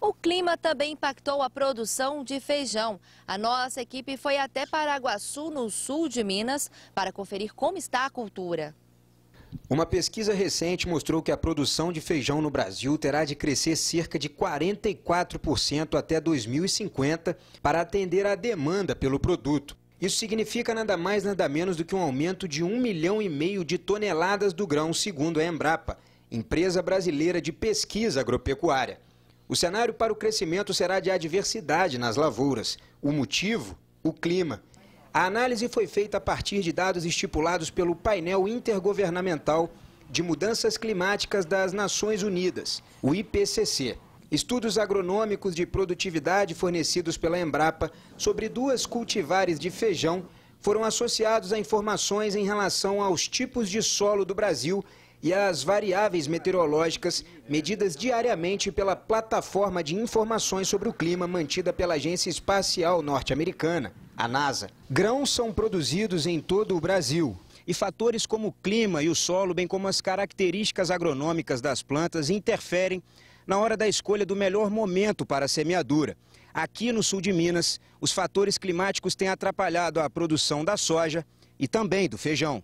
O clima também impactou a produção de feijão. A nossa equipe foi até Paraguaçu, no sul de Minas, para conferir como está a cultura. Uma pesquisa recente mostrou que a produção de feijão no Brasil terá de crescer cerca de 44% até 2050 para atender à demanda pelo produto. Isso significa nada mais nada menos do que um aumento de 1 milhão e meio de toneladas do grão, segundo a Embrapa, empresa brasileira de pesquisa agropecuária. O cenário para o crescimento será de adversidade nas lavouras. O motivo? O clima. A análise foi feita a partir de dados estipulados pelo painel intergovernamental de mudanças climáticas das Nações Unidas, o IPCC. Estudos agronômicos de produtividade fornecidos pela Embrapa sobre duas cultivares de feijão foram associados a informações em relação aos tipos de solo do Brasil e as variáveis meteorológicas medidas diariamente pela plataforma de informações sobre o clima mantida pela Agência Espacial Norte-Americana, a NASA. Grãos são produzidos em todo o Brasil. E fatores como o clima e o solo, bem como as características agronômicas das plantas, interferem na hora da escolha do melhor momento para a semeadura. Aqui no sul de Minas, os fatores climáticos têm atrapalhado a produção da soja e também do feijão.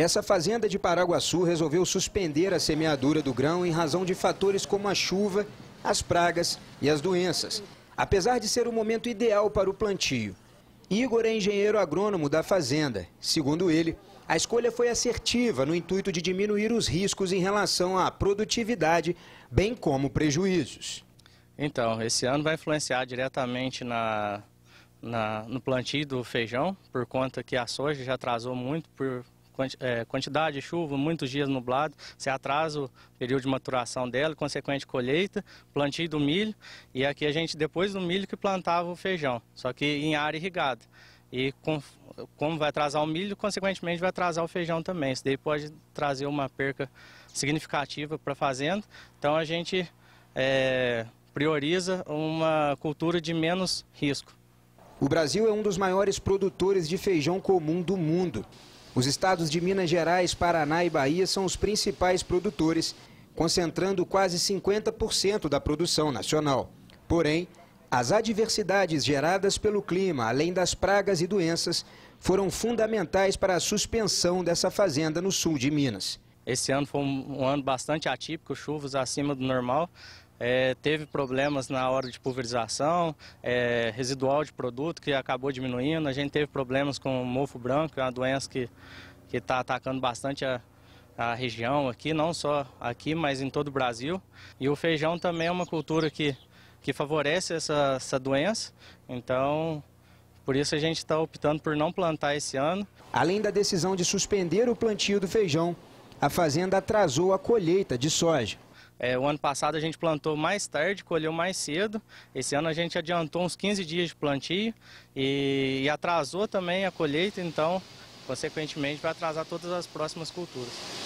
Essa fazenda de Paraguaçu resolveu suspender a semeadura do grão em razão de fatores como a chuva, as pragas e as doenças, apesar de ser o momento ideal para o plantio. Igor é engenheiro agrônomo da fazenda. Segundo ele, a escolha foi assertiva no intuito de diminuir os riscos em relação à produtividade, bem como prejuízos. Então, esse ano vai influenciar diretamente na, na, no plantio do feijão, por conta que a soja já atrasou muito por é, quantidade de chuva, muitos dias nublado, se atrasa o período de maturação dela, consequente colheita, plantio do milho e aqui a gente depois do milho que plantava o feijão, só que em área irrigada. E com, como vai atrasar o milho, consequentemente vai atrasar o feijão também. Isso daí pode trazer uma perca significativa para a fazenda. Então a gente é, prioriza uma cultura de menos risco. O Brasil é um dos maiores produtores de feijão comum do mundo. Os estados de Minas Gerais, Paraná e Bahia são os principais produtores, concentrando quase 50% da produção nacional. Porém, as adversidades geradas pelo clima, além das pragas e doenças, foram fundamentais para a suspensão dessa fazenda no sul de Minas. Esse ano foi um ano bastante atípico, chuvas acima do normal, é, teve problemas na hora de pulverização, é, residual de produto que acabou diminuindo, a gente teve problemas com mofo branco, que é uma doença que está atacando bastante a, a região aqui, não só aqui, mas em todo o Brasil. E o feijão também é uma cultura que, que favorece essa, essa doença, então por isso a gente está optando por não plantar esse ano. Além da decisão de suspender o plantio do feijão, a fazenda atrasou a colheita de soja. É, o ano passado a gente plantou mais tarde, colheu mais cedo. Esse ano a gente adiantou uns 15 dias de plantio e, e atrasou também a colheita, então, consequentemente, vai atrasar todas as próximas culturas.